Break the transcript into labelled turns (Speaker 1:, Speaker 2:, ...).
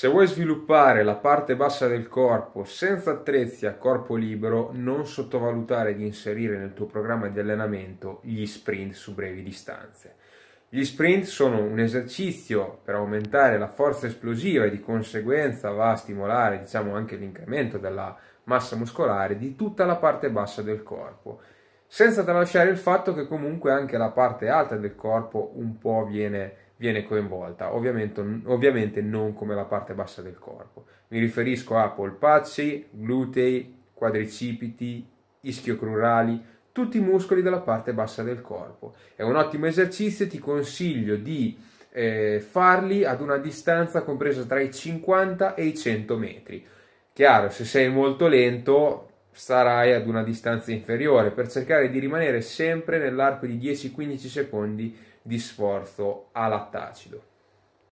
Speaker 1: Se vuoi sviluppare la parte bassa del corpo senza attrezzi a corpo libero, non sottovalutare di inserire nel tuo programma di allenamento gli sprint su brevi distanze. Gli sprint sono un esercizio per aumentare la forza esplosiva e di conseguenza va a stimolare diciamo, anche l'incremento della massa muscolare di tutta la parte bassa del corpo senza tralasciare il fatto che comunque anche la parte alta del corpo un po' viene, viene coinvolta, ovviamente, ovviamente, non come la parte bassa del corpo. Mi riferisco a polpacci, glutei, quadricipiti, ischiocrurali, tutti i muscoli della parte bassa del corpo. È un ottimo esercizio, ti consiglio di eh, farli ad una distanza compresa tra i 50 e i 100 metri. Chiaro, se sei molto lento sarai ad una distanza inferiore per cercare di rimanere sempre nell'arco di 10-15 secondi di sforzo all'attacido.